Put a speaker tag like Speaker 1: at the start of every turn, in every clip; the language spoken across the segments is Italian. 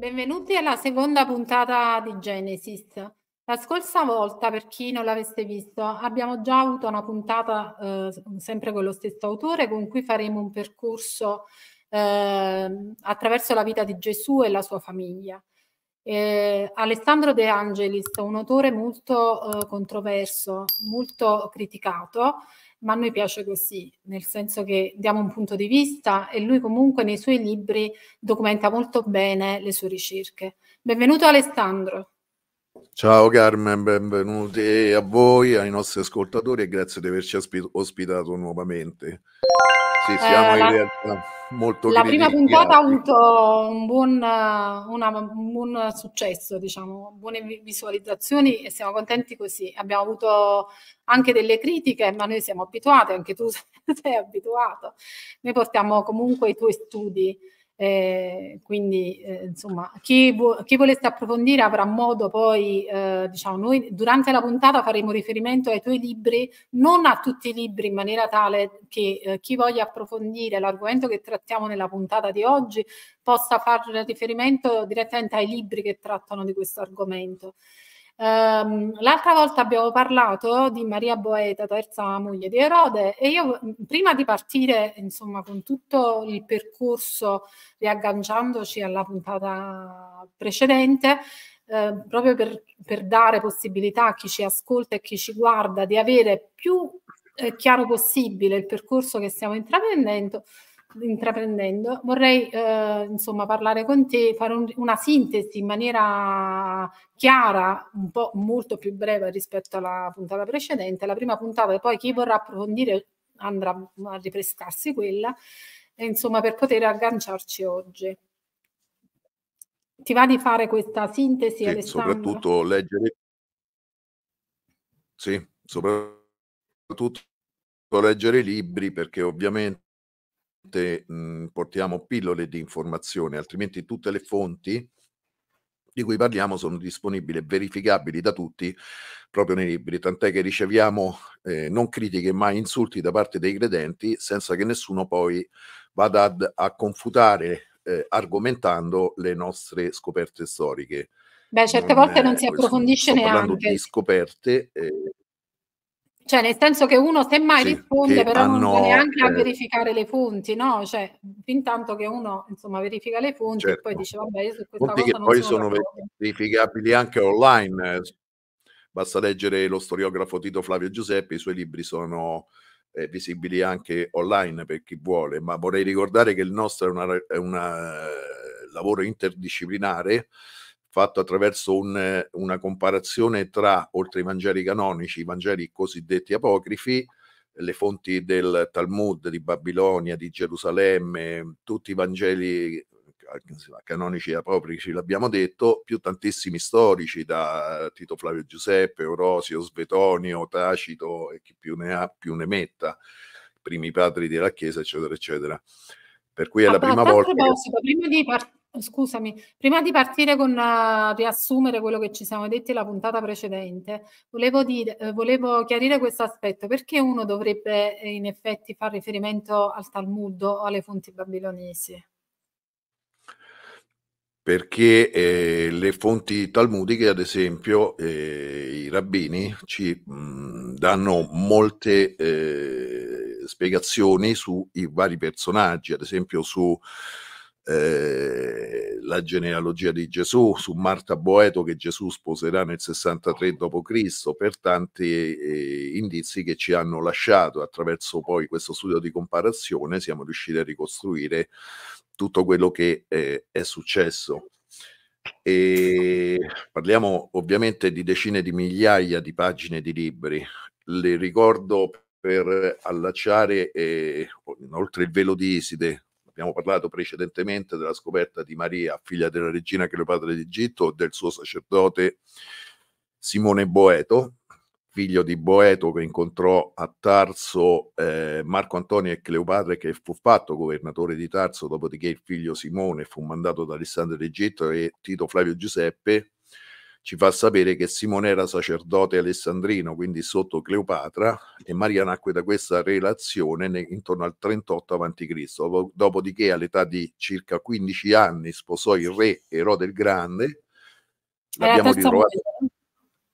Speaker 1: benvenuti alla seconda puntata di Genesis. La scorsa volta, per chi non l'avesse visto, abbiamo già avuto una puntata eh, sempre con lo stesso autore con cui faremo un percorso eh, attraverso la vita di Gesù e la sua famiglia. Eh, Alessandro De Angelis, un autore molto eh, controverso, molto criticato, ma a noi piace così, nel senso che diamo un punto di vista e lui comunque nei suoi libri documenta molto bene le sue ricerche. Benvenuto Alessandro.
Speaker 2: Ciao Carmen, benvenuti a voi, ai nostri ascoltatori e grazie di averci ospitato nuovamente sì, eh, siamo eh, in realtà molto La prima puntata ha
Speaker 1: avuto un buon, eh, una, un buon successo, diciamo, buone visualizzazioni e siamo contenti così. Abbiamo avuto anche delle critiche, ma noi siamo abituati, anche tu sei abituato. Noi portiamo comunque i tuoi studi eh, quindi eh, insomma chi, vu- chi, volesse approfondire avrà modo poi eh, diciamo noi durante la puntata faremo riferimento ai tuoi libri non a tutti i libri in maniera tale che eh, chi voglia approfondire l'argomento che trattiamo nella puntata di oggi possa fare riferimento direttamente ai libri che trattano di questo argomento Um, l'altra volta abbiamo parlato di Maria Boeta, terza moglie di Erode, e io prima di partire insomma, con tutto il percorso, riagganciandoci alla puntata precedente, eh, proprio per, per, dare possibilità a chi ci ascolta e chi ci guarda di avere più eh, chiaro possibile il percorso che stiamo intraprendendo, intraprendendo, vorrei eh, insomma parlare con te, fare un, una sintesi in maniera chiara, un po' molto più breve rispetto alla puntata precedente, la prima puntata e poi chi vorrà approfondire andrà a ripescarsi quella, e, insomma per poter agganciarci oggi. Ti va di fare questa sintesi, sì, Soprattutto
Speaker 2: leggere... Sì, soprattutto leggere libri perché ovviamente te, mh, mhmm, portiamo pillole di informazione, altrimenti tutte le fonti di cui parliamo sono disponibili e verificabili da tutti proprio nei libri, tant'è che riceviamo eh, non critiche ma insulti da parte dei credenti senza che nessuno poi vada ad, a confutare eh, argomentando le nostre scoperte storiche.
Speaker 1: Beh, certe volte non si approfondisce neanche. Parlando di
Speaker 2: scoperte. Eh,
Speaker 1: cioè, nel senso che uno semmai sì, risponde, però hanno, non va neanche eh, a verificare le fonti, no? Cioè, fin tanto che uno insomma verifica le fonti certo. e poi certo. dice, vabbè, io su questa fonti cosa che poi sono, sono
Speaker 2: verificabili anche online. Eh. Basta leggere lo storiografo Tito Flavio Giuseppe, i suoi libri sono eh, visibili anche online per chi vuole, ma vorrei ricordare che il nostro è un eh, lavoro interdisciplinare fatto attraverso un, una comparazione tra, oltre i Vangeli canonici, i Vangeli cosiddetti apocrifi, le fonti del Talmud di Babilonia, di Gerusalemme, tutti i Vangeli canonici e apocrifi, l'abbiamo detto, più tantissimi storici da Tito Flavio Giuseppe, Orosio, Svetonio, Tacito e chi più ne ha più ne metta, i primi padri della Chiesa, eccetera, eccetera. Per cui è la prima volta... Che...
Speaker 1: Prima di partire Scusami, prima di partire con uh, riassumere quello che ci siamo detti la puntata precedente, volevo, dire, eh, volevo chiarire questo aspetto, perché uno dovrebbe eh, in effetti fare riferimento al Talmud o alle fonti babilonesi?
Speaker 2: Perché eh, le fonti talmudiche, ad esempio, eh, i rabbini ci mh, danno molte eh, spiegazioni sui vari personaggi, ad esempio su eh, la genealogia di Gesù, su Marta Boeto che Gesù sposerà nel 63 d.C., per tanti eh, indizi che ci hanno lasciato attraverso poi questo studio di comparazione siamo riusciti a ricostruire tutto quello che eh, è successo. E parliamo ovviamente di decine di migliaia di pagine di libri. Le ricordo per allacciare eh, oltre il velo di Iside, Abbiamo parlato precedentemente della scoperta di Maria, figlia della regina Cleopatra d'Egitto, del suo sacerdote Simone Boeto, figlio di Boeto che incontrò a Tarso eh, Marco Antonio e Cleopatra che fu fatto governatore di Tarso, dopodiché il figlio Simone fu mandato da Alessandro d'Egitto e Tito Flavio Giuseppe ci fa sapere che Simone era sacerdote alessandrino, quindi sotto Cleopatra, e Maria nacque da questa relazione intorno al 38 a.C., dopodiché all'età di circa 15 anni sposò il re Erode il Grande,
Speaker 1: l'abbiamo terza ritrovata moglie.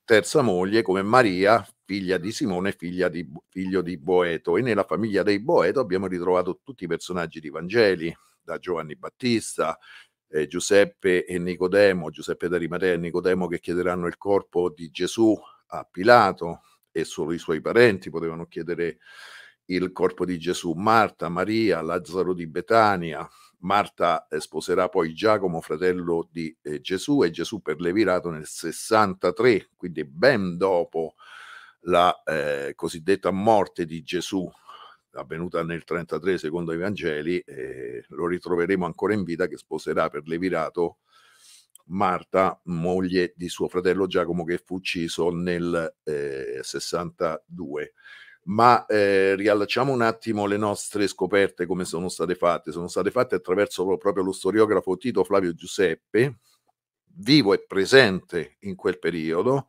Speaker 2: terza moglie come Maria, figlia di Simone, figlia di, figlio di Boeto, e nella famiglia dei Boeto abbiamo ritrovato tutti i personaggi di Vangeli, da Giovanni Battista, eh, Giuseppe e Nicodemo, Giuseppe da Rimatea e Nicodemo che chiederanno il corpo di Gesù a Pilato e solo i suoi parenti potevano chiedere il corpo di Gesù, Marta, Maria, Lazzaro di Betania. Marta eh, sposerà poi Giacomo, fratello di eh, Gesù, e Gesù per Levirato nel 63, quindi ben dopo la eh, cosiddetta morte di Gesù avvenuta nel 33 secondo i Vangeli, eh, lo ritroveremo ancora in vita che sposerà per Levirato Marta, moglie di suo fratello Giacomo che fu ucciso nel eh, 62. Ma eh, riallacciamo un attimo le nostre scoperte come sono state fatte. Sono state fatte attraverso proprio lo storiografo Tito Flavio Giuseppe, vivo e presente in quel periodo,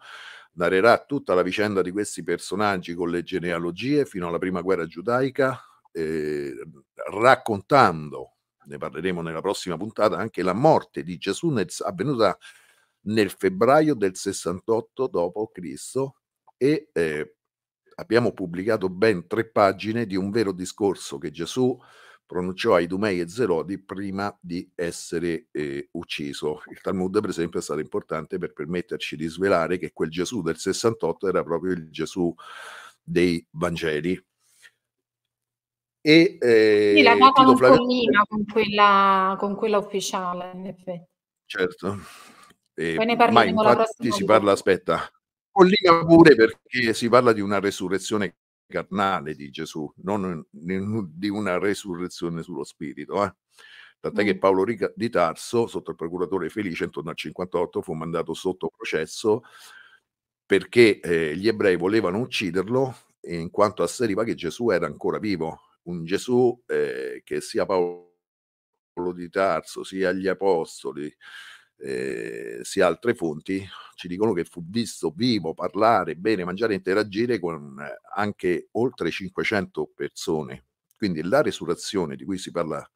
Speaker 2: narrerà tutta la vicenda di questi personaggi con le genealogie fino alla prima guerra giudaica, eh, raccontando, ne parleremo nella prossima puntata, anche la morte di Gesù avvenuta nel febbraio del 68 d.C. e eh, abbiamo pubblicato ben tre pagine di un vero discorso che Gesù pronunciò ai Dumei e Zerodi prima di essere eh, ucciso. Il Talmud, per esempio, è stato importante per permetterci di svelare che quel Gesù del 68 era proprio il Gesù dei Vangeli. E, eh, la data non Flavio... collina
Speaker 1: con quella, con quella ufficiale, in effetti.
Speaker 2: Certo. Eh, Poi ne ma infatti si parla, aspetta, pollina pure perché si parla di una resurrezione carnale di Gesù, non di una resurrezione sullo spirito. Eh? Tant'è mm. che Paolo di Tarso, sotto il procuratore Felice, intorno al 58, fu mandato sotto processo perché eh, gli ebrei volevano ucciderlo in quanto asseriva che Gesù era ancora vivo. Un Gesù eh, che sia Paolo di Tarso, sia gli apostoli, eh, sia altre fonti ci dicono che fu visto vivo, parlare, bene, mangiare interagire con eh, anche oltre 500 persone. Quindi la resurrezione di cui si parla,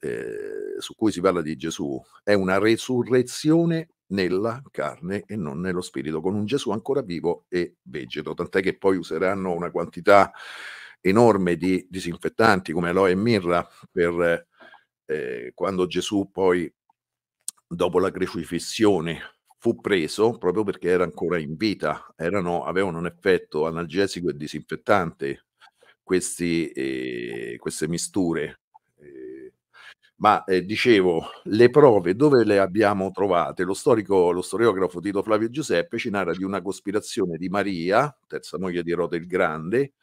Speaker 2: eh, su cui si parla di Gesù è una resurrezione nella carne e non nello spirito, con un Gesù ancora vivo e vegeto, tant'è che poi useranno una quantità enorme di disinfettanti come aloe e mirra per eh, quando Gesù poi dopo la crocifissione fu preso proprio perché era ancora in vita, erano, avevano un effetto analgesico e disinfettante questi, eh, queste misture. Eh. ma eh, dicevo, le prove dove le abbiamo trovate? Lo, storico, lo storiografo Tito Flavio Giuseppe ci narra di una cospirazione di Maria, terza moglie di Erode il Grande,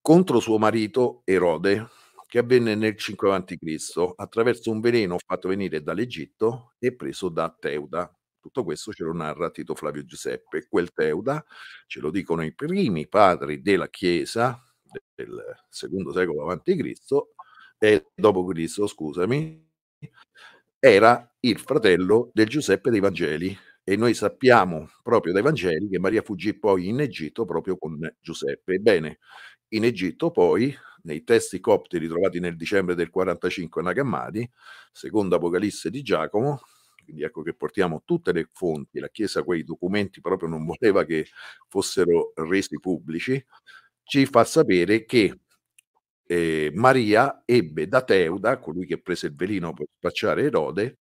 Speaker 2: contro suo marito Erode, che avvenne nel 5 a.C. attraverso un veleno fatto venire dall'Egitto e preso da Teuda. Tutto questo ce lo narra Tito Flavio Giuseppe. Quel Teuda, ce lo dicono i primi padri della Chiesa del secondo secolo a.C. e dopo Cristo, scusami, era il fratello del Giuseppe dei Vangeli, e noi sappiamo proprio dai Vangeli che Maria fuggì poi in Egitto proprio con Giuseppe. Ebbene, in Egitto poi nei testi copti ritrovati nel dicembre del 45 a Nagamadi, secondo Apocalisse di Giacomo, quindi ecco che portiamo tutte le fonti, la Chiesa quei documenti proprio non voleva che fossero resi pubblici, ci fa sapere che eh, Maria ebbe da Teuda, colui che prese il velino per spacciare Erode,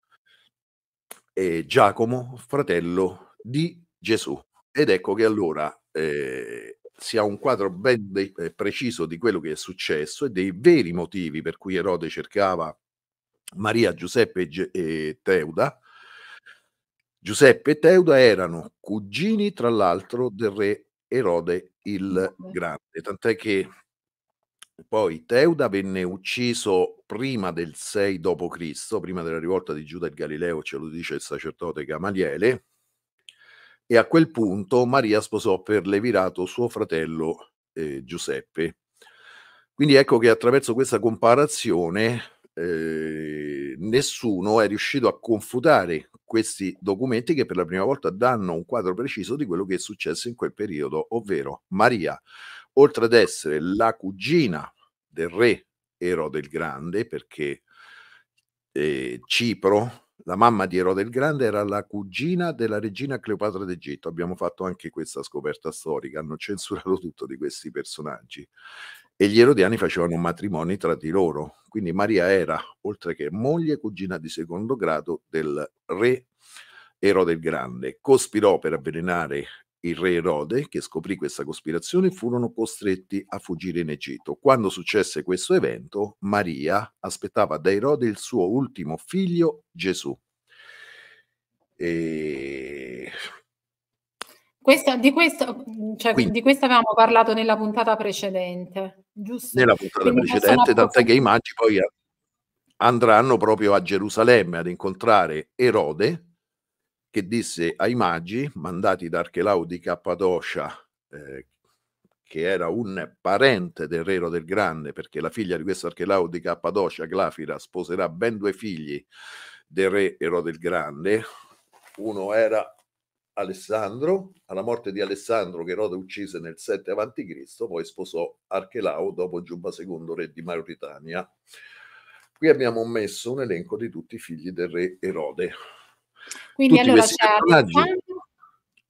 Speaker 2: eh, Giacomo, fratello di Gesù. Ed ecco che allora eh, si ha un quadro ben de- eh, preciso di quello che è successo e dei veri motivi per cui Erode cercava Maria, Giuseppe e, Ge- e Teuda. Giuseppe e Teuda erano cugini, tra l'altro, del re Erode il Grande, tant'è che poi Teuda venne ucciso prima del 6 d.C., prima della rivolta di Giuda il Galileo, ce lo dice il sacerdote Gamaliele, e a quel punto Maria sposò per Levirato suo fratello eh, Giuseppe. Quindi ecco che attraverso questa comparazione eh, nessuno è riuscito a confutare questi documenti che per la prima volta danno un quadro preciso di quello che è successo in quel periodo, ovvero Maria, oltre ad essere la cugina del re Erode il Grande, perché eh, Cipro la mamma di Erode il Grande era la cugina della regina Cleopatra d'Egitto. Abbiamo fatto anche questa scoperta storica, hanno censurato tutto di questi personaggi. E gli erodiani facevano matrimoni tra di loro. Quindi Maria era, oltre che moglie, cugina di secondo grado del re Erode il Grande. Cospirò per avvelenare il re Erode, che scoprì questa cospirazione, furono costretti a fuggire in Egitto. Quando successe questo evento, Maria aspettava da Erode il suo ultimo figlio, Gesù. E...
Speaker 1: Questo, di, questo, cioè, Quindi, di, questo, avevamo parlato nella puntata precedente, giusto? Nella puntata Quindi precedente, tant'è che
Speaker 2: i magi poi andranno proprio a Gerusalemme ad incontrare Erode, che disse ai Magi, mandati da Archelao di Cappadocia, eh, che era un parente del Rero del Grande, perché la figlia di questo Archelao di Cappadocia, Glafira, sposerà ben due figli del re Ero del Grande. Uno era Alessandro, alla morte di Alessandro che Erode uccise nel 7 a.C., poi sposò Archelao dopo Giuba II, re di Mauritania. Qui abbiamo messo un elenco di tutti i figli del re Erode. Quindi Tutti allora c'è Alessandro,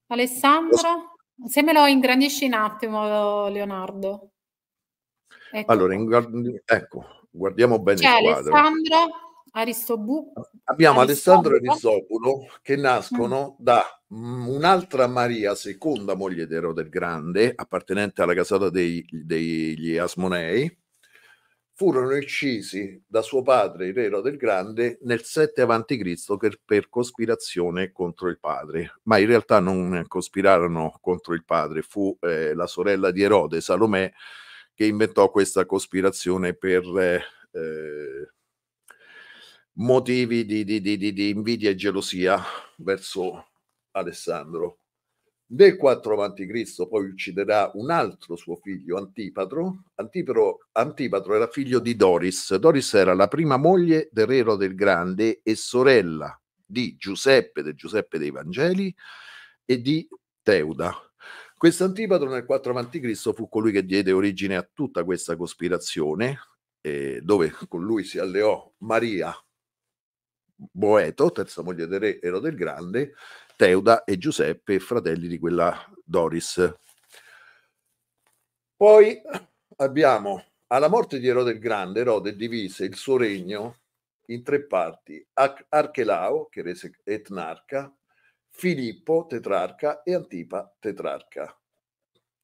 Speaker 1: Alessandro, se me lo ingrandisci un attimo Leonardo. Ecco.
Speaker 2: Allora, inguard- ecco, guardiamo bene c'è il quadro.
Speaker 1: Alessandro, Aristobu-
Speaker 2: Abbiamo Alessandro e Aristobulo che mm. nascono mm. da un'altra Maria, seconda moglie di Erode il Grande, appartenente alla casata dei, degli Asmonei, furono uccisi da suo padre, il Rero del Grande, nel 7 a.C. Per, per cospirazione contro il padre. Ma in realtà non cospirarono contro il padre, fu eh, la sorella di Erode, Salomè, che inventò questa cospirazione per... Eh, eh motivi di, di, di, di invidia e gelosia verso Alessandro. Nel 4 a.C. poi ucciderà un altro suo figlio, Antipatro. Antipatro. Antipatro era figlio di Doris. Doris era la prima moglie del d'Erero del Grande e sorella di Giuseppe, del Giuseppe dei Vangeli, e di Teuda. Quest'antipatro nel 4 a.C. fu colui che diede origine a tutta questa cospirazione, eh, dove con lui si alleò Maria Boeto, terza moglie del Re Ero del Grande, Teuda e Giuseppe, fratelli di quella Doris. Poi abbiamo alla morte di Erode il Grande, Erode divise il suo regno in tre parti, Archelao, che rese etnarca, Filippo tetrarca e Antipa tetrarca.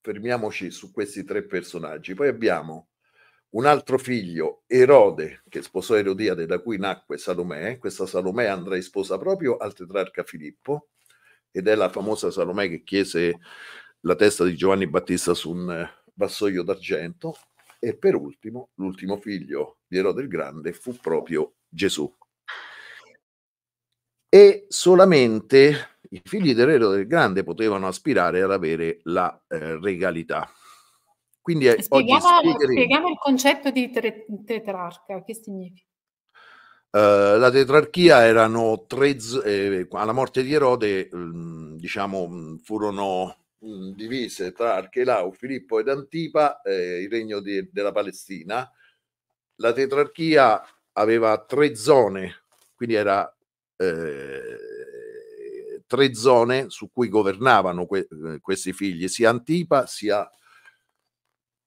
Speaker 2: Fermiamoci su questi tre personaggi. Poi abbiamo un altro figlio, Erode, che sposò Erodiade, da cui nacque Salomè. Questa Salomè andrà in sposa proprio al tetrarca Filippo ed è la famosa Salomè che chiese la testa di Giovanni Battista su un eh, vassoio d'argento e per ultimo l'ultimo figlio di Erode il Grande fu proprio Gesù. E solamente i figli dell'Erode del Grande potevano aspirare ad avere la eh, regalità. Quindi, spieghiamo, spiegheremo... spieghiamo
Speaker 1: il concetto di tetrarca, che significa?
Speaker 2: Eh, la tetrarchia erano tre, eh, alla morte di Erode, mh, mm, diciamo, mh, mm, furono mh, mm, divise tra Archelao, Filippo ed Antipa eh, il regno di, della Palestina. La tetrarchia aveva tre zone, quindi era eh, tre zone su cui governavano que- eh, questi figli, sia Antipa sia Filippo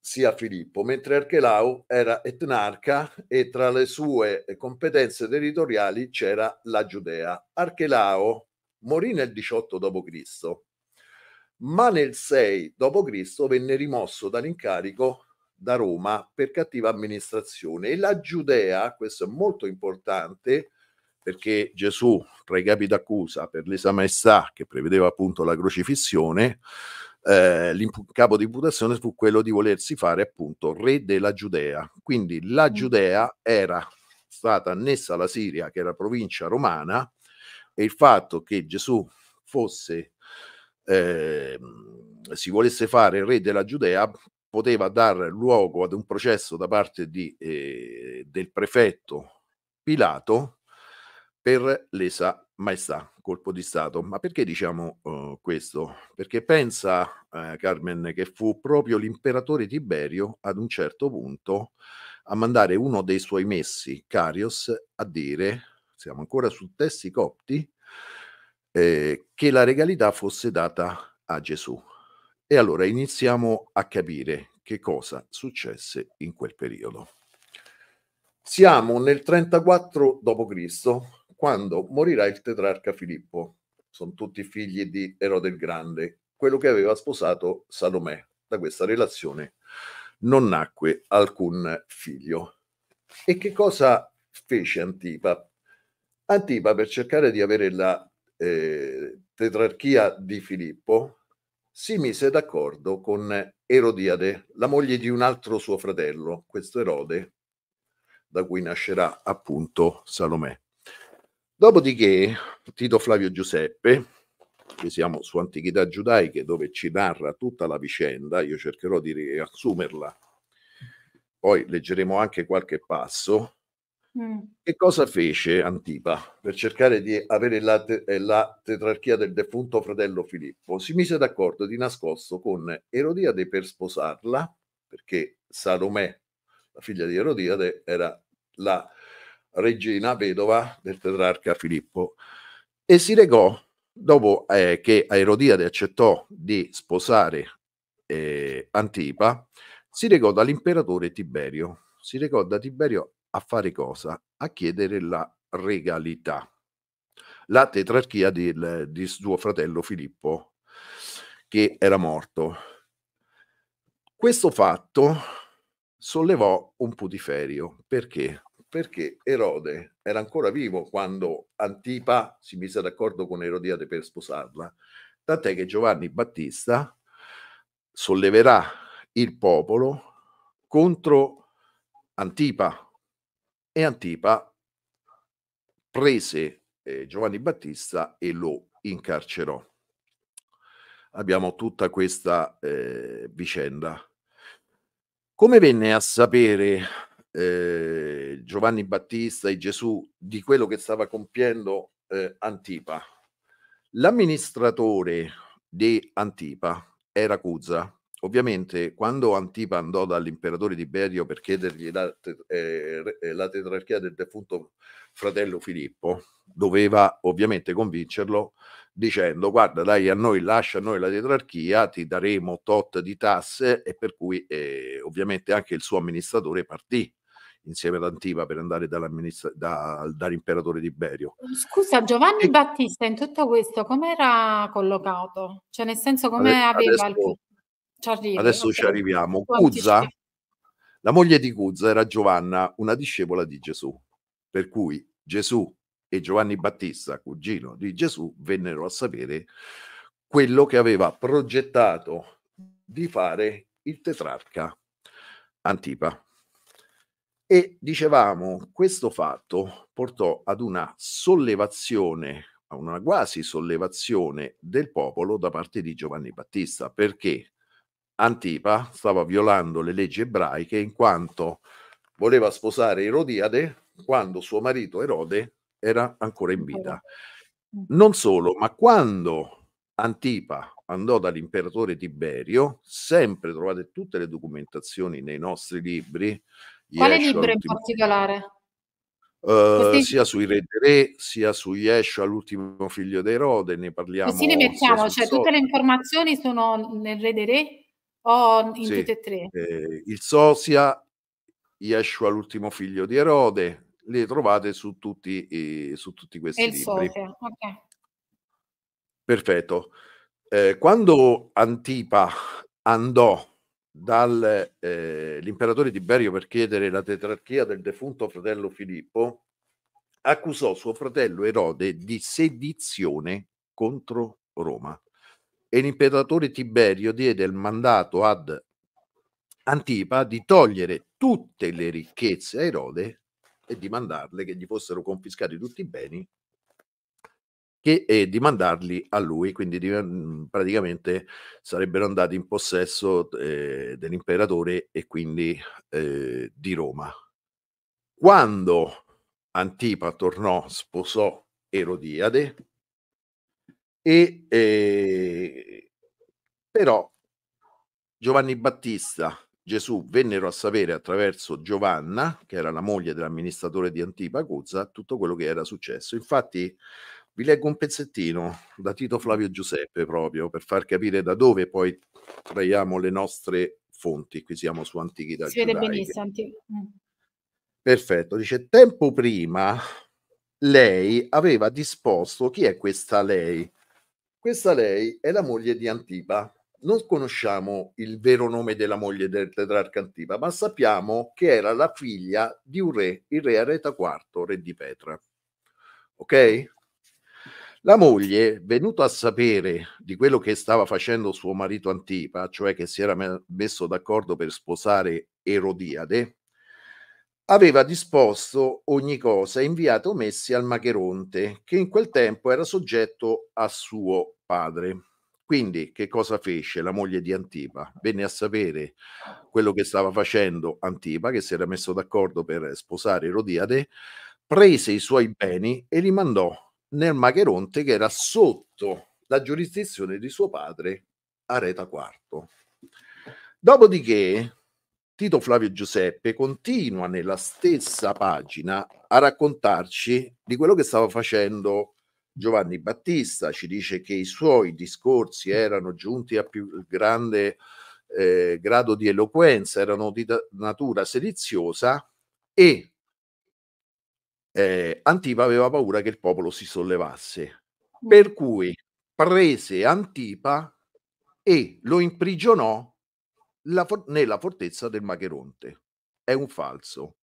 Speaker 2: sia Filippo, mentre Archelau era etnarca e tra le sue competenze territoriali c'era la Giudea. Archelao morì nel 18 d.C., ma nel 6 d.C. venne rimosso dall'incarico da Roma per cattiva amministrazione e la Giudea, questo è molto importante, perché Gesù, tra i capi d'accusa per lesa maestà che prevedeva appunto la crocifissione, eh, capo di imputazione fu quello di volersi fare appunto re della Giudea. Quindi la mm. Giudea era stata annessa alla Siria, che era provincia romana, e il fatto che Gesù fosse, eh, si volesse fare re della Giudea poteva dar luogo ad un processo da parte di, eh, del prefetto Pilato per lesa maestà, colpo di Stato. Ma perché diciamo uh, questo? Perché pensa, eh, Carmen, che fu proprio l'imperatore Tiberio ad un certo punto a mandare uno dei suoi messi, Carios, a dire, siamo ancora su testi copti, eh, che la regalità fosse data a Gesù. E allora iniziamo a capire che cosa successe in quel periodo. Siamo nel 34 d.C., quando morirà il tetrarca Filippo. Sono tutti figli di Erode il Grande, quello che aveva sposato Salomè. Da questa relazione non nacque alcun figlio. E che cosa fece Antipa? Antipa, per cercare di avere la eh, tetrarchia di Filippo, si mise d'accordo con Erodiade, la moglie di un altro suo fratello, questo Erode, da cui nascerà appunto Salomè. Dopodiché Tito Flavio Giuseppe, che siamo su Antichità Giudaiche, dove ci narra tutta la vicenda, io cercherò di riassumerla, poi leggeremo anche qualche passo. Mm. Che cosa fece Antipa per cercare di avere la, te- eh, la tetrarchia del defunto fratello Filippo? Si mise d'accordo di nascosto con Erodiade per sposarla, perché Salomè, la figlia di Erodiade, era la regina vedova del tetrarca Filippo e si recò dopo eh, che Aerodiade accettò di sposare eh, Antipa, si recò dall'imperatore Tiberio. Si recò da Tiberio a fare cosa? A chiedere la regalità, la tetrarchia del, di suo fratello Filippo, che era morto. Questo fatto sollevò un putiferio perché perché Erode era ancora vivo quando Antipa si mise d'accordo con Erodiade per sposarla, tant'è che Giovanni Battista solleverà il popolo contro Antipa e Antipa prese eh, Giovanni Battista e lo incarcerò. Abbiamo tutta questa eh, vicenda. Come venne a sapere eh, Giovanni Battista e Gesù di quello che stava compiendo eh, Antipa. L'amministratore di Antipa era Cuza, Ovviamente, quando Antipa andò dall'imperatore Tiberio per chiedergli la, eh, eh, la tetrarchia del defunto fratello Filippo, doveva ovviamente convincerlo dicendo guarda dai a noi lascia a noi la tetrarchia ti daremo tot di tasse e per cui eh, ovviamente anche il suo amministratore partì insieme ad Antipa per andare da, dall'imperatore Tiberio.
Speaker 1: Scusa, Giovanni e... Battista in tutto questo come era collocato? Cioè nel senso come aveva... Adesso, il... Ci arrivi, Adesso ci arriviamo.
Speaker 2: Guzza, la moglie di Guzza era Giovanna, una discepola di Gesù, per cui Gesù e Giovanni Battista, cugino di Gesù, vennero a sapere quello che aveva progettato di fare il tetrarca Antipa. E dicevamo, questo fatto portò ad una sollevazione, a una quasi sollevazione del popolo da parte di Giovanni Battista, perché Antipa stava violando le leggi ebraiche in quanto voleva sposare Erodiade quando suo marito Erode era ancora in vita. Mm. Non solo, ma quando Antipa andò dall'imperatore Tiberio, sempre trovate tutte le documentazioni nei nostri libri. Quale libro in
Speaker 1: particolare?
Speaker 2: Uh, sia sui Re dei Re, sia su Yeshua, l'ultimo figlio di Erode, ne parliamo. Così ne mettiamo, cioè tutte le
Speaker 1: informazioni sono nel Re dei Re? o in sì, tutte e tre?
Speaker 2: Eh, il Sosia, Yeshua l'ultimo figlio di Erode, le trovate su tutti, eh, su tutti questi il libri. Sosia, ok. Perfetto. Eh, quando Antipa andò dall'imperatore eh, Tiberio per chiedere la tetrarchia del defunto fratello Filippo, accusò suo fratello Erode di sedizione contro Roma e l'imperatore Tiberio diede il mandato ad Antipa di togliere tutte le ricchezze a Erode e di mandarle che gli fossero confiscati tutti i beni che, e di mandarli a lui, quindi di, mhmm, praticamente sarebbero andati in possesso eh, dell'imperatore e quindi eh, di Roma. Quando Antipa tornò, sposò Erodiade, e, eh, però Giovanni Battista, Gesù vennero a sapere attraverso Giovanna, che era la moglie dell'amministratore di Antipa Cuzza, tutto quello che era successo. Infatti vi leggo un pezzettino da Tito Flavio Giuseppe proprio per far capire da dove poi traiamo le nostre fonti. Qui siamo su antichità. Si vede benissimo. Mm. Perfetto, dice tempo prima lei aveva disposto chi è questa lei? Questa lei è la moglie di Antipa. Non conosciamo il vero nome della moglie del tetrarca Antipa, ma sappiamo che era la figlia di un re, il re Areta IV, re di Petra. Ok? La moglie, venuta a sapere di quello che stava facendo suo marito Antipa, cioè che si era messo d'accordo per sposare Erodiade, aveva disposto ogni cosa e inviato messi al Macheronte, che in quel tempo era soggetto a suo padre. Quindi che cosa fece la moglie di Antipa? Venne a sapere quello che stava facendo Antipa, che si era messo d'accordo per sposare Erodiade, prese i suoi beni e li mandò nel Macheronte che era sotto la giurisdizione di suo padre Areta IV. Dopodiché Tito Flavio Giuseppe continua nella stessa pagina a raccontarci di quello che stava facendo Giovanni Battista, ci dice che i suoi discorsi erano giunti a più grande eh, grado di eloquenza, erano di natura sediziosa e eh, Antipa aveva paura che il popolo si sollevasse. Per cui prese Antipa e lo imprigionò la for- nella fortezza del Macheronte. È un falso.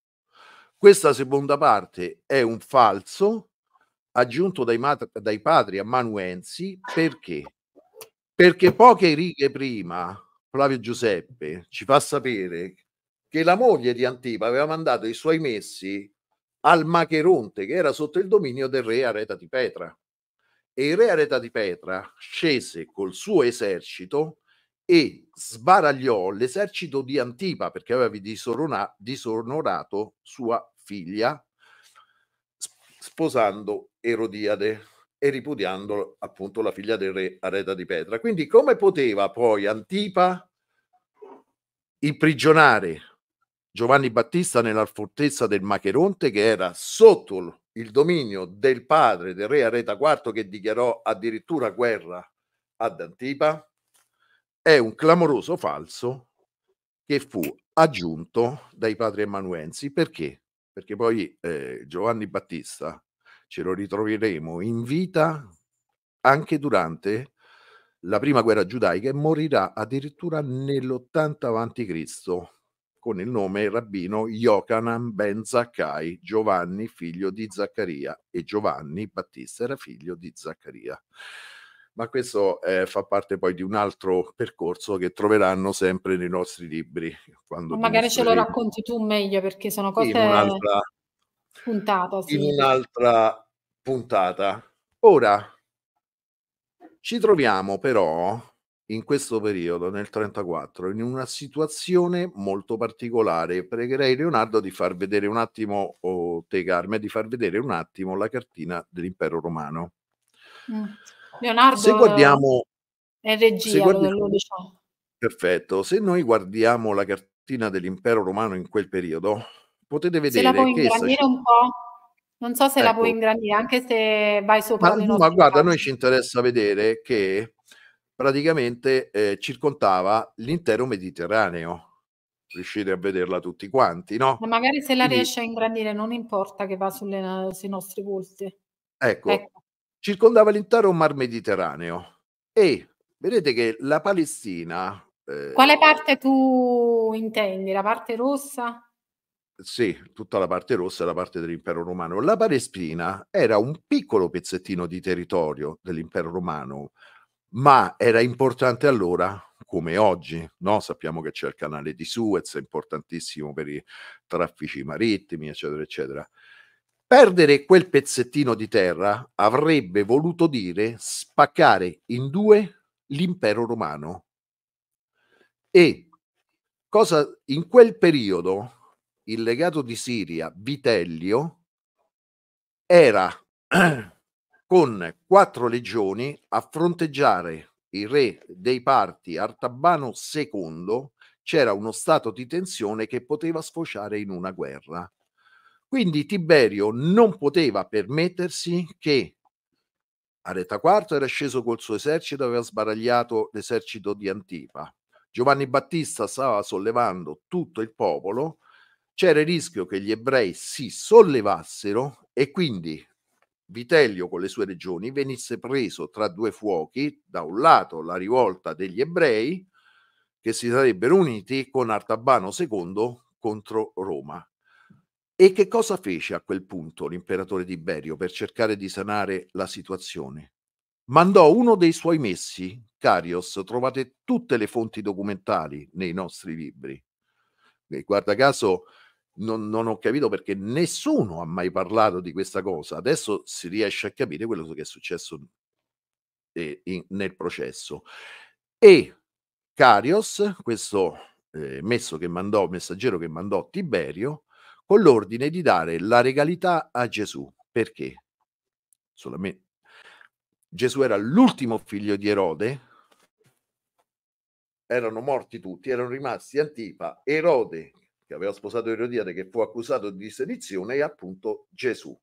Speaker 2: Questa seconda parte è un falso aggiunto dai, mat- dai padri amanuensi perché? Perché poche righe prima Flavio Giuseppe ci fa sapere che la moglie di Antipa aveva mandato i suoi messi al Macheronte che era sotto il dominio del re Areta di Petra e il re Areta di Petra scese col suo esercito e sbaragliò l'esercito di Antipa perché aveva disorona- disonorato sua figlia sposando Erodiade e ripudiando appunto la figlia del re Areta di Petra. Quindi come poteva poi Antipa imprigionare Giovanni Battista nella fortezza del Macheronte che era sotto il dominio del padre del re Areta IV che dichiarò addirittura guerra ad Antipa? è un clamoroso falso che fu aggiunto dai padri emanuensi perché? Perché poi eh, Giovanni Battista ce lo ritroveremo in vita anche durante la prima guerra giudaica e morirà addirittura nell'80 a.C. con il nome rabbino Yochanan ben Zaccai, Giovanni figlio di Zaccaria e Giovanni Battista era figlio di Zaccaria ma questo eh, fa parte poi di un altro percorso che troveranno sempre nei nostri libri. magari ce lo
Speaker 1: racconti tu meglio perché sono cose in un'altra puntata. Sì. In
Speaker 2: un'altra puntata. Ora, ci troviamo però in questo periodo, nel 34, in una situazione molto particolare. Pregherei Leonardo di far vedere un attimo, o te Carme, di far vedere un attimo la cartina dell'impero romano.
Speaker 1: Mm Leonardo se guardiamo, è regia se guardiamo, diciamo.
Speaker 2: Perfetto, se noi guardiamo la cartina dell'impero romano in quel periodo, potete vedere... Se la puoi ingrandire essa...
Speaker 1: un po'? Non so se ecco. la puoi ecco. ingrandire, anche se vai sopra... Ma,
Speaker 2: ma guarda, a noi ci interessa vedere che praticamente eh, circontava l'intero Mediterraneo. Riuscite a vederla tutti quanti, no? Ma
Speaker 1: magari se la Quindi... riesce a ingrandire non importa che va sulle, sui nostri volti.
Speaker 2: Ecco, ecco, circondava l'intero Mar Mediterraneo e vedete che la Palestina... Eh,
Speaker 1: Quale parte tu intendi? La parte rossa?
Speaker 2: Sì, tutta la parte rossa è la parte dell'impero romano. La Palestina era un piccolo pezzettino di territorio dell'impero romano, ma era importante allora come oggi. No? Sappiamo che c'è il canale di Suez, è importantissimo per i traffici marittimi, eccetera, eccetera. Perdere quel pezzettino di terra avrebbe voluto dire spaccare in due l'impero romano. E cosa in quel periodo il legato di Siria Vitellio era con quattro legioni a fronteggiare il re dei parti Artabano II c'era uno stato di tensione che poteva sfociare in una guerra. Quindi Tiberio non poteva permettersi che Areta IV era sceso col suo esercito, e aveva sbaragliato l'esercito di Antipa. Giovanni Battista stava sollevando tutto il popolo, c'era il rischio che gli ebrei si sollevassero e quindi Vitellio con le sue regioni venisse preso tra due fuochi, da un lato la rivolta degli ebrei che si sarebbero uniti con Artabano II contro Roma e che cosa fece a quel punto l'imperatore Tiberio per cercare di sanare la situazione? Mandò uno dei suoi messi, Carios, trovate tutte le fonti documentali nei nostri libri. E guarda caso, non, non, ho capito perché nessuno ha mai parlato di questa cosa. Adesso si riesce a capire quello che è successo eh, in, nel processo. E Carios, questo eh, messo che mandò, messaggero che mandò Tiberio, con l'ordine di dare la regalità a Gesù. Perché? Solamente Gesù era l'ultimo figlio di Erode, erano morti tutti, erano rimasti Antipa, Erode, che aveva sposato Erodiade, che fu accusato di sedizione, e appunto Gesù.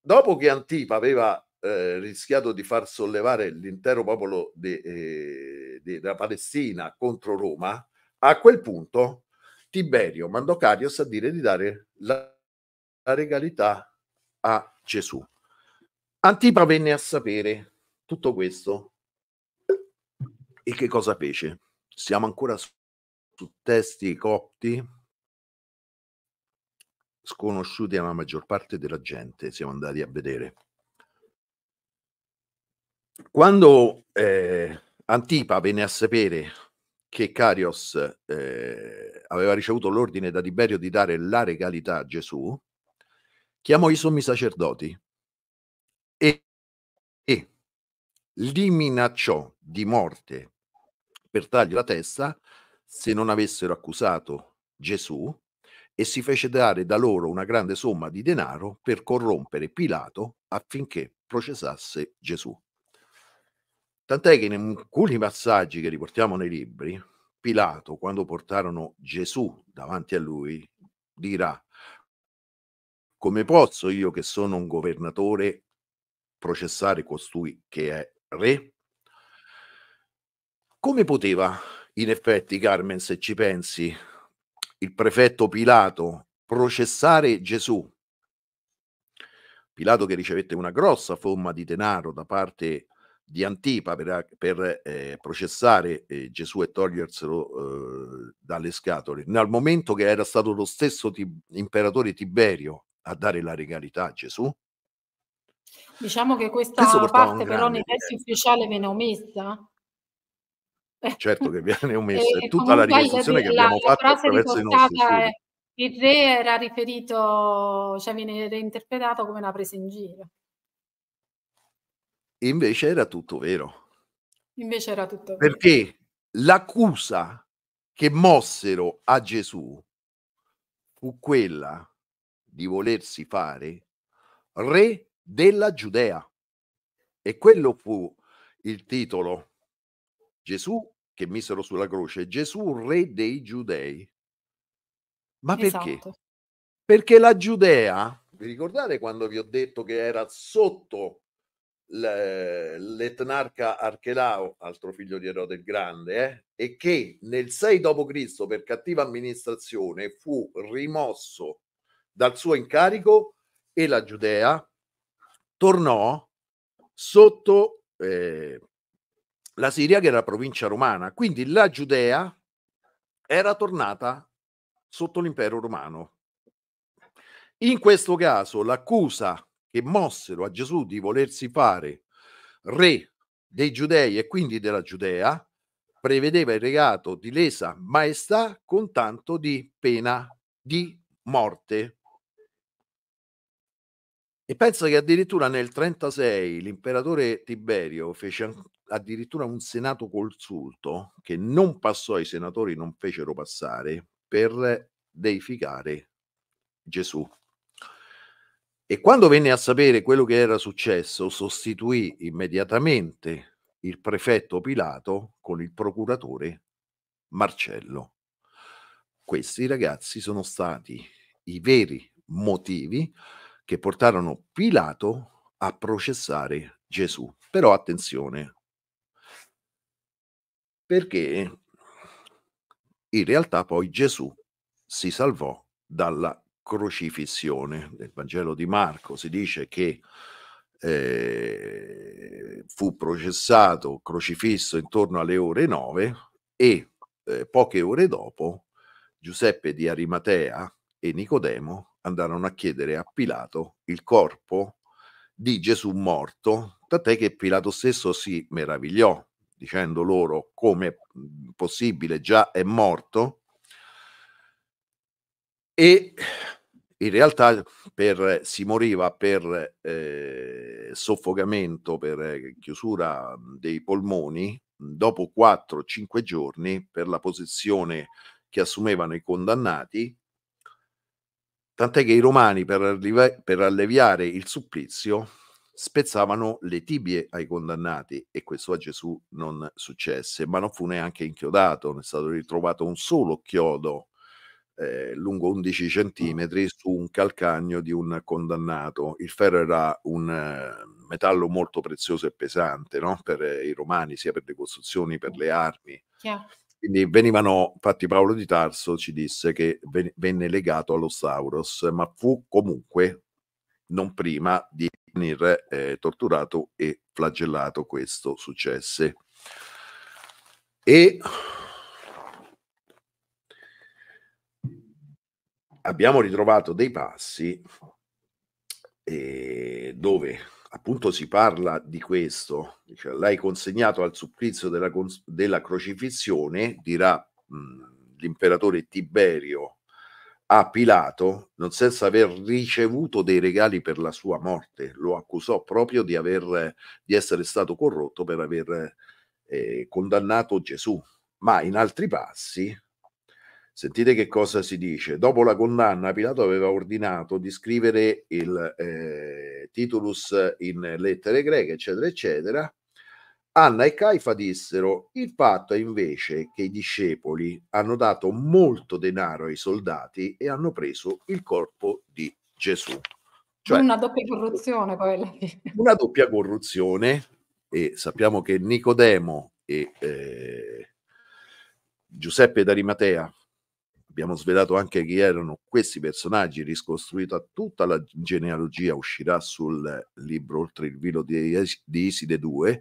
Speaker 2: Dopo che Antipa aveva eh, rischiato di far sollevare l'intero popolo eh, della de, de Palestina contro Roma, a quel punto Tiberio mandò Carios a dire di dare la, la regalità a Gesù. Antipa venne a sapere tutto questo e che cosa fece? Siamo ancora su, su testi copti sconosciuti alla maggior parte della gente, siamo andati a vedere. Quando eh, Antipa venne a sapere che Carios eh, aveva ricevuto l'ordine da Tiberio di dare la regalità a Gesù, chiamò i sommi sacerdoti e, e li minacciò di morte per dargli la testa se non avessero accusato Gesù e si fece dare da loro una grande somma di denaro per corrompere Pilato affinché processasse Gesù. Tant'è che in alcuni passaggi che riportiamo nei libri, Pilato, quando portarono Gesù davanti a lui, dirà, come posso io che sono un governatore processare costui che è re? Come poteva, in effetti, Carmen, se ci pensi, il prefetto Pilato processare Gesù? Pilato che ricevette una grossa somma di denaro da parte di Antipa per, per eh, processare eh, Gesù e toglierselo eh, dalle scatole, nel momento che era stato lo stesso ti- imperatore Tiberio a dare la regalità a Gesù?
Speaker 1: Diciamo che questa parte però nei testi ufficiali viene omessa.
Speaker 2: Certo che viene omessa, è tutta la riflessione che abbiamo la, fatto la attraverso i nostri studi.
Speaker 1: Il re era riferito, cioè viene reinterpretato come una presa in giro
Speaker 2: invece era tutto vero.
Speaker 1: Invece era tutto vero.
Speaker 2: Perché l'accusa che mossero a Gesù fu quella di volersi fare re della Giudea. E quello fu il titolo. Gesù che misero sulla croce, Gesù re dei giudei. Ma perché? Esatto. Perché la Giudea, vi ricordate quando vi ho detto che era sotto l'etnarca Archelao, altro figlio di Erode il Grande, eh, e che nel 6 d.C. per cattiva amministrazione fu rimosso dal suo incarico e la Giudea tornò sotto eh, la Siria che era provincia romana. Quindi la Giudea era tornata sotto l'impero romano. In questo caso l'accusa che mossero a Gesù di volersi fare re dei giudei e quindi della Giudea, prevedeva il regato di lesa maestà con tanto di pena di morte. E pensa che addirittura nel 36 l'imperatore Tiberio fece addirittura un senato consulto che non passò, i senatori non fecero passare per deificare Gesù. E quando venne a sapere quello che era successo, sostituì immediatamente il prefetto Pilato con il procuratore Marcello. Questi ragazzi sono stati i veri motivi che portarono Pilato a processare Gesù. Però attenzione, perché in realtà poi Gesù si salvò dalla crocifissione. Nel Vangelo di Marco si dice che eh, fu processato, crocifisso intorno alle ore 9 e eh, poche ore dopo Giuseppe di Arimatea e Nicodemo andarono a chiedere a Pilato il corpo di Gesù morto, tant'è che Pilato stesso si meravigliò dicendo loro come è possibile già è morto e in realtà per, si moriva per eh, soffocamento, per eh, chiusura dei polmoni dopo 4-5 giorni per la posizione che assumevano i condannati, tant'è che i romani per, per alleviare il supplizio spezzavano le tibie ai condannati e questo a Gesù non successe, ma non fu neanche inchiodato, non è stato ritrovato un solo chiodo eh, lungo 11 ah. centimetri su un calcagno di un condannato. Il ferro era un eh, metallo molto prezioso e pesante no? per eh, i romani, sia per le costruzioni, per le armi. Chiaro. Quindi venivano, infatti Paolo di Tarso ci disse che ven venne legato allo Sauros, ma fu comunque non prima di venire eh, torturato e flagellato. Questo successe. E abbiamo ritrovato dei passi eh, dove appunto si parla di questo, cioè, l'hai consegnato al supplizio della, della crocifissione, dirà mh, mm, l'imperatore Tiberio a Pilato, non senza aver ricevuto dei regali per la sua morte, lo accusò proprio di, aver, di essere stato corrotto per aver eh, condannato Gesù, ma in altri passi Sentite che cosa si dice. Dopo la condanna, Pilato aveva ordinato di scrivere il eh, titulus in lettere greche, eccetera, eccetera. Anna e Caifa dissero: Il fatto è invece che i discepoli hanno dato molto denaro ai soldati e hanno preso il corpo di Gesù.
Speaker 1: Cioè, una doppia corruzione, poi.
Speaker 2: Una doppia corruzione, e sappiamo che Nicodemo e eh, Giuseppe d'Arimatea abbiamo svelato anche chi erano questi personaggi, riscostruita tutta la genealogia, uscirà sul libro Oltre il vilo di, Iside 2,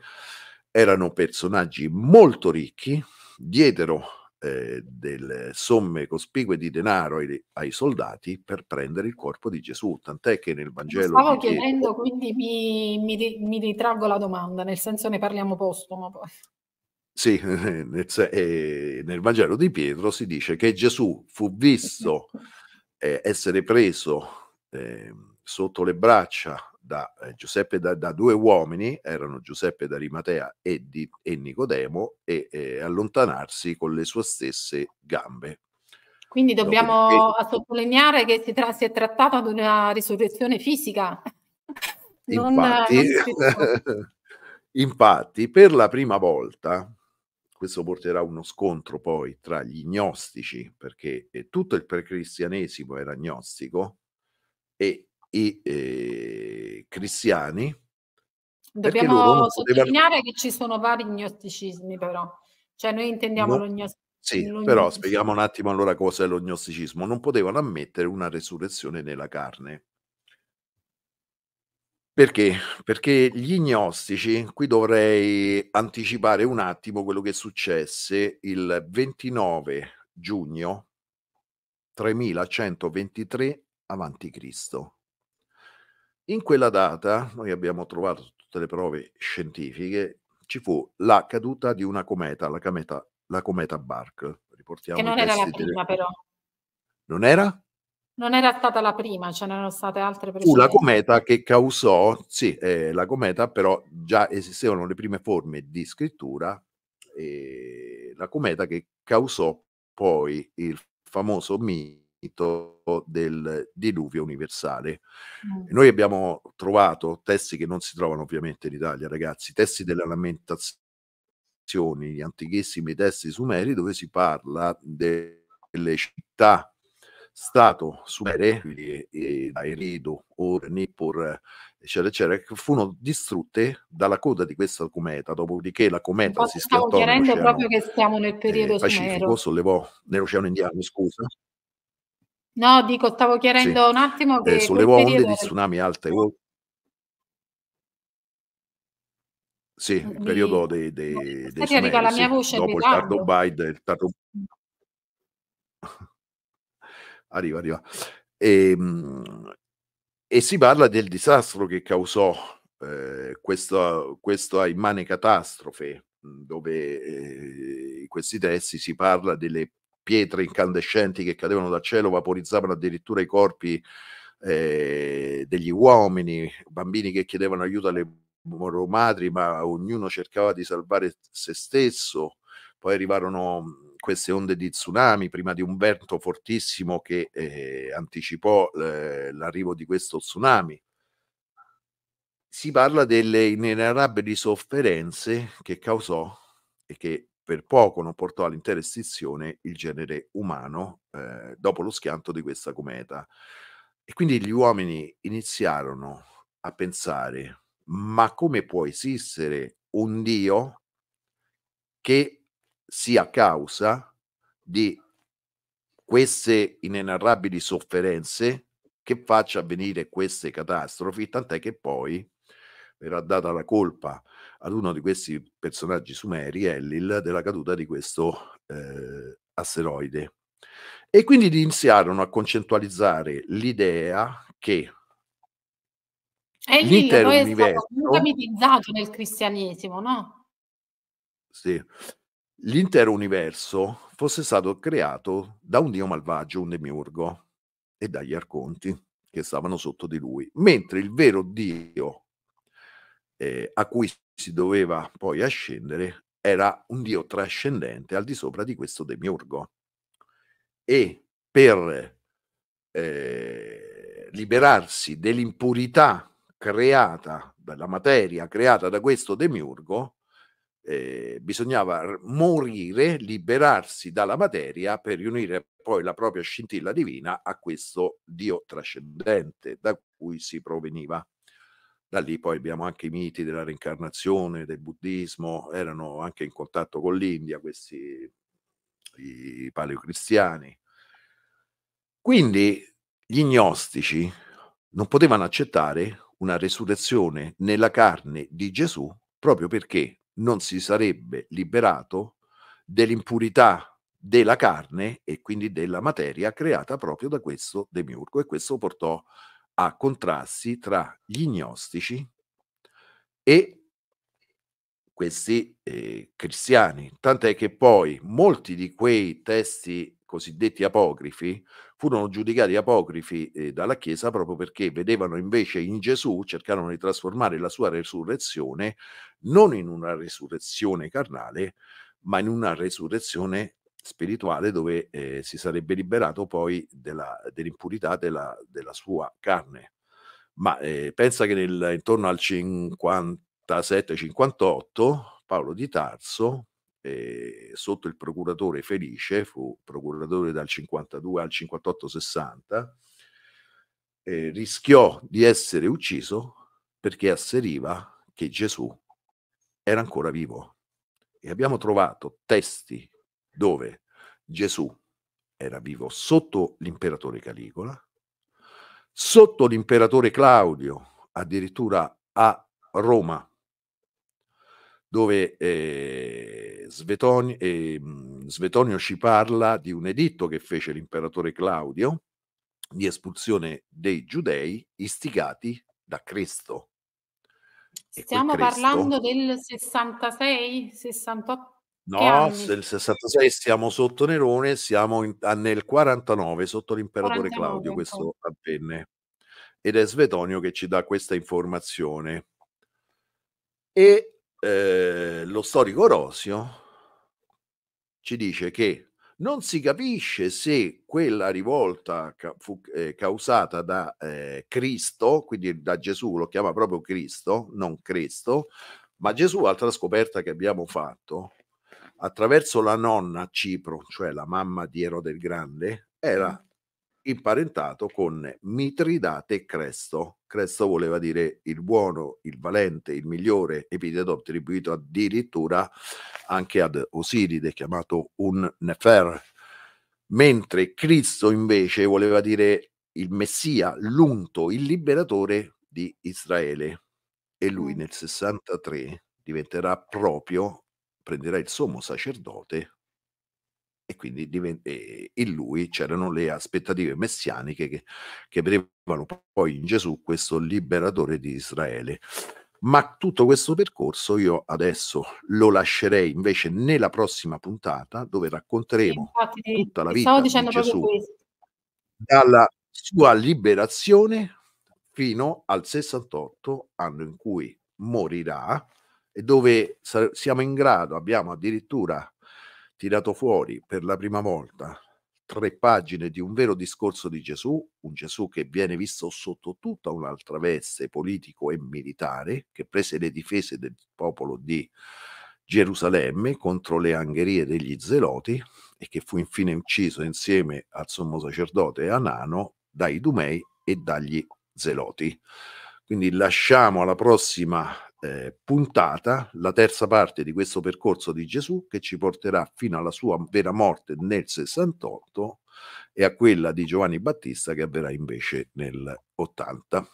Speaker 2: erano personaggi molto ricchi, diedero eh, delle somme cospicue di denaro ai, ai, soldati per prendere il corpo di Gesù, tant'è che nel Vangelo... Stavo chiedendo,
Speaker 1: chiede... quindi mi, mi, mi ritraggo la domanda, nel senso ne parliamo postumo.
Speaker 2: Sì, nel, eh, nel Vangelo di Pietro si dice che Gesù fu visto eh, essere preso eh, sotto le braccia da, eh, da, da, due uomini, erano Giuseppe d'Arimatea e, di, e Nicodemo, e eh, allontanarsi con le sue stesse gambe.
Speaker 1: Quindi dobbiamo Dopodiché... sottolineare che si, tra- si, è trattato di una risurrezione fisica. non, infatti, non
Speaker 2: si... infatti, per la prima volta questo porterà uno scontro poi tra gli gnostici, perché eh, tutto il precristianesimo era gnostico, e i eh, cristiani.
Speaker 1: Dobbiamo sottolineare potevano... che ci sono vari gnosticismi, però. Cioè, noi intendiamo no. lo gnosticismo.
Speaker 2: Sì, però spieghiamo un attimo allora cosa è lo gnosticismo. Non potevano ammettere una resurrezione nella carne. Perché? Perché gli gnostici, qui dovrei anticipare un attimo quello che successe il 29 giugno 3123 a.C. In quella data, noi abbiamo trovato tutte le prove scientifiche, ci fu la caduta di una cometa, la cometa, la cometa Bark. Riportiamo che non era la prima delle... però. Non era?
Speaker 1: Non era stata la prima, ce n'erano state altre precedenti. Fu la
Speaker 2: cometa che causò, sì, eh, la cometa però già esistevano le prime forme di scrittura, eh, la cometa che causò poi il famoso mito del diluvio universale. Mm. Noi abbiamo trovato testi che non si trovano ovviamente in Italia, ragazzi, testi della lamentazione, gli antichissimi testi sumeri dove si parla delle città stato sumere, quindi eh, dai Redo, Or, Nippur, eccetera, eccetera, che furono distrutte dalla coda di questa cometa, dopodiché la cometa Ma si schiantò nell'oceano proprio
Speaker 1: che stiamo nel eh, periodo eh, Pacifico, sumero.
Speaker 2: sollevò nell'oceano indiano, scusa.
Speaker 1: No, dico, stavo chiarendo sì. un attimo eh, che... Eh, sollevò onde di tsunami
Speaker 2: alte... Sì, il periodo dei... dei, dei, dei la mia voce dopo il tardo Biden, il tardo... Mm arriva, arriva. E, ehm, e si parla del disastro che causò eh, questa, questa immane catastrofe, dove eh, questi testi si parla delle pietre incandescenti che cadevano dal cielo, vaporizzavano addirittura i corpi eh, degli uomini, bambini che chiedevano aiuto alle loro madri, ma ognuno cercava di salvare se stesso. Poi arrivarono queste onde di tsunami, prima di un vento fortissimo che eh, anticipò eh, l'arrivo di questo tsunami. Si parla delle inenarrabili sofferenze che causò e che per poco non portò all'intera estinzione il genere umano eh, dopo lo schianto di questa cometa. E quindi gli uomini iniziarono a pensare, ma come può esistere un Dio che sia causa di queste inenarrabili sofferenze che faccia avvenire queste catastrofi, tant'è che poi verrà data la colpa ad uno di questi personaggi sumeri, Ellil, della caduta di questo eh, asteroide. E quindi iniziarono a concettualizzare l'idea che
Speaker 1: Ellil l'intero è universo... stato mitizzati nel cristianesimo, no?
Speaker 2: Sì, l'intero universo fosse stato creato da un dio malvagio, un demiurgo, e dagli arconti che stavano sotto di lui, mentre il vero dio eh, a cui si doveva poi ascendere era un dio trascendente al di sopra di questo demiurgo. E per eh, liberarsi dell'impurità creata dalla materia creata da questo demiurgo, eh, bisognava morire, liberarsi dalla materia per riunire poi la propria scintilla divina a questo Dio trascendente da cui si proveniva. Da lì poi abbiamo anche i miti della reincarnazione, del buddismo, erano anche in contatto con l'India questi i paleocristiani. Quindi gli gnostici non potevano accettare una resurrezione nella carne di Gesù proprio perché non si sarebbe liberato dell'impurità della carne e quindi della materia creata proprio da questo demiurgo e questo portò a contrasti tra gli gnostici e questi eh, cristiani. Tant'è che poi molti di quei testi cosiddetti apocrifi furono giudicati apocrifi eh, dalla Chiesa proprio perché vedevano invece in Gesù, cercarono di trasformare la sua resurrezione non in una resurrezione carnale, ma in una resurrezione spirituale dove eh, si sarebbe liberato poi della, dell'impurità della, della, sua carne. Ma eh, pensa che nel, intorno al 50 57-58 Paolo di Tarso, eh, sotto il procuratore Felice, fu procuratore dal 52 al 58-60, eh, rischiò di essere ucciso perché asseriva che Gesù era ancora vivo. E abbiamo trovato testi dove Gesù era vivo sotto l'imperatore Caligola, sotto l'imperatore Claudio, addirittura a Roma, dove eh, Sveton, eh, Svetonio ci parla di un editto che fece l'imperatore Claudio di espulsione dei giudei istigati da Cristo. E Stiamo Cristo, parlando
Speaker 1: del 66, 68? No, nel
Speaker 2: 66 siamo sotto Nerone, siamo in, ah, nel 49 sotto l'imperatore 49, Claudio, questo avvenne. Ed è Svetonio che ci dà questa informazione. E eh, lo storico Rosio ci dice che non si capisce se quella rivolta ca- fu eh, causata da eh, Cristo, quindi da Gesù, lo chiama proprio Cristo, non Cristo, ma Gesù, altra scoperta che abbiamo fatto, attraverso la nonna a Cipro, cioè la mamma di Erode il Grande, era imparentato con Mitridate Cresto. Cresto voleva dire il buono, il valente, il migliore, epiteto attribuito addirittura anche ad Osiride, chiamato un Nefer, mentre Cristo invece voleva dire il Messia, l'unto, il liberatore di Israele. E lui mm. nel 63 diventerà proprio, prenderà il sommo sacerdote e quindi in lui c'erano le aspettative messianiche che, che vedevano poi in Gesù questo liberatore di Israele. Ma tutto questo percorso io adesso lo lascerei invece nella prossima puntata dove racconteremo
Speaker 1: Infatti, tutta la vita di Gesù
Speaker 2: dalla sua liberazione fino al 68 anno in cui morirà e dove siamo in grado, abbiamo addirittura tirato fuori per la prima volta tre pagine di un vero discorso di Gesù, un Gesù che viene visto sotto tutta un'altra veste politico e militare, che prese le difese del popolo di Gerusalemme contro le angherie degli zeloti e che fu infine ucciso insieme al sommo sacerdote Anano dai Dumei e dagli zeloti. Quindi lasciamo alla prossima eh, puntata, la terza parte di questo percorso di Gesù che ci porterà fino alla sua vera morte nel 68 e a quella di Giovanni Battista che avverrà invece nel 80.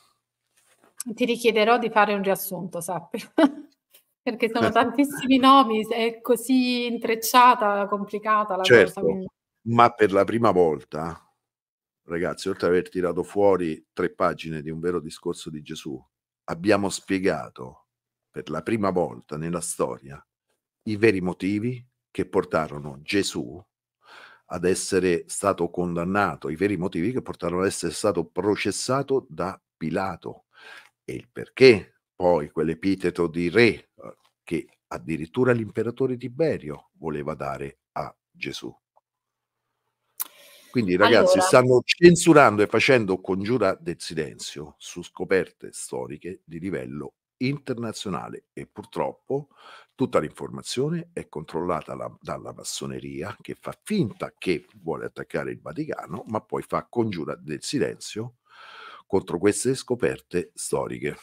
Speaker 1: Ti richiederò di fare un riassunto, sappi, perché sono tantissimi nomi, è così intrecciata, complicata la certo, cosa. Quindi...
Speaker 2: Ma per la prima volta, ragazzi, oltre ad aver tirato fuori tre pagine di un vero discorso di Gesù, abbiamo spiegato per la prima volta nella storia i veri motivi che portarono Gesù ad essere stato condannato, i veri motivi che portarono ad essere stato processato da Pilato e il perché poi quell'epiteto di re eh, che addirittura l'imperatore Tiberio voleva dare a Gesù. Quindi ragazzi allora... stanno censurando e facendo congiura del silenzio su scoperte storiche di livello internazionale e purtroppo tutta l'informazione è controllata la, dalla massoneria che fa finta che vuole attaccare il Vaticano, ma poi fa congiura del silenzio contro queste scoperte storiche.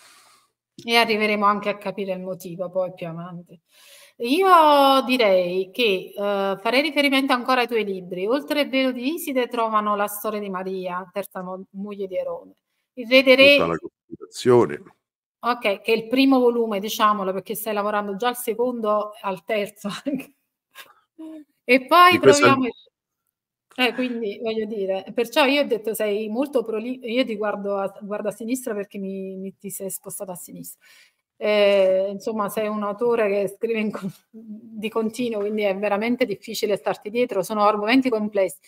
Speaker 1: E arriveremo anche a capire il motivo poi più avanti. Io direi che eh, farei riferimento ancora ai tuoi libri. Oltre il velo di Iside trovano la storia di Maria, terza moglie di Erone. Il re dei re... Tutta la
Speaker 2: costituzione
Speaker 1: Ok, che è il primo volume, diciamolo, perché stai lavorando già al secondo, al terzo anche. E poi troviamo... È... Eh, quindi voglio dire, perciò io ho detto sei molto prolifico, io ti guardo a, guardo a, sinistra perché mi, mi, ti sei spostato a sinistra. Eh, insomma, sei un autore che scrive in, di continuo, quindi è veramente difficile starti dietro, sono argomenti complessi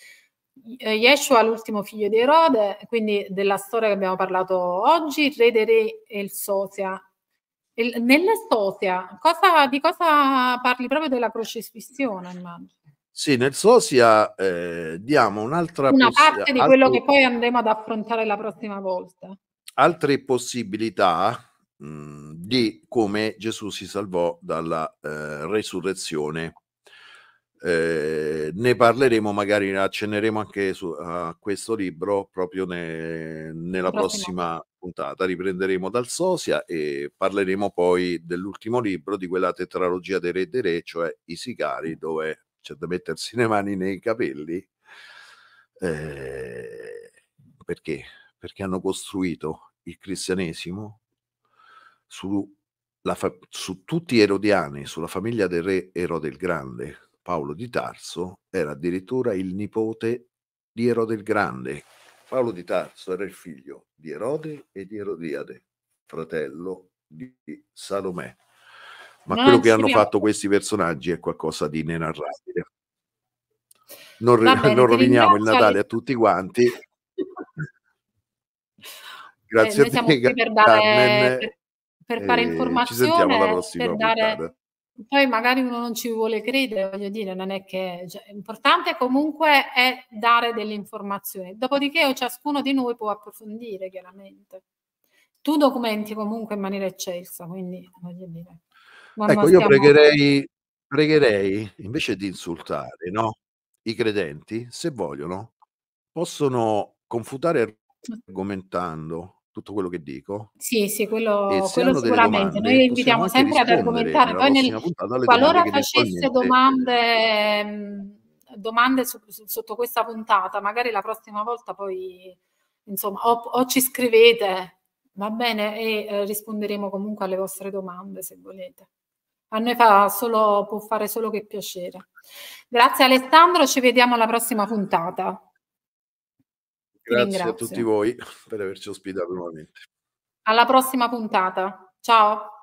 Speaker 1: eh, Yeshua, l'ultimo figlio di Erode, quindi della storia che abbiamo parlato oggi, il re dei re e il sosia. Il, nella sosia, cosa, di cosa parli proprio della crocifissione, immagino?
Speaker 2: Sì, nel sosia eh, diamo un'altra... Una parte di altro, quello che
Speaker 1: poi andremo ad affrontare la prossima volta.
Speaker 2: Altre possibilità mh, mm, di come Gesù si salvò dalla eh, resurrezione Ehm, ne parleremo, magari accenneremo anche su, a questo libro proprio ne, nella prossima. prossima puntata. Riprenderemo dal Sosia e parleremo poi dell'ultimo libro di quella tetralogia dei Re dei Re, cioè I Sicari, dove c'è da mettersi le mani nei capelli. Eh, perché? Perché hanno costruito il cristianesimo su, fa- su tutti i erodiani, sulla famiglia del re Erode il Grande, Paolo di Tarso era addirittura il nipote di Erode il Grande. Paolo di Tarso era il figlio di Erode e di Erodiade, fratello di Salomè.
Speaker 1: Ma no, quello che hanno fatto
Speaker 2: questi personaggi è qualcosa di inenarrabile. Non, Vabbè, non roviniamo il Natale a tutti quanti. Eh, Grazie eh, a te, Carmen. Per, dare, per,
Speaker 1: per fare informazioni, ci sentiamo alla prossima per dare... Poi magari uno non ci vuole credere, voglio dire, non è che... Cioè, importante comunque è dare delle informazioni, dopodiché ciascuno di noi può approfondire chiaramente. Tu documenti comunque in maniera eccelsa, quindi voglio dire... Ecco, io pregherei,
Speaker 2: pregherei invece di insultare no? i credenti, se vogliono, possono confutare argomentando, tutto quello che dico.
Speaker 1: Sì, sì, quello, e quello sicuramente. Domande, Noi invitiamo sempre ad argomentare. Poi nel, qualora facesse domande, ehm, domande su, su, sotto questa puntata, magari la prossima volta poi, insomma, o, o ci scrivete, va bene, e eh, risponderemo comunque alle vostre domande se volete. A noi fa solo, può fare solo che piacere. Grazie Alessandro, ci vediamo alla prossima puntata.
Speaker 2: Grazie a tutti voi per averci ospitato nuovamente.
Speaker 1: Alla prossima puntata. Ciao.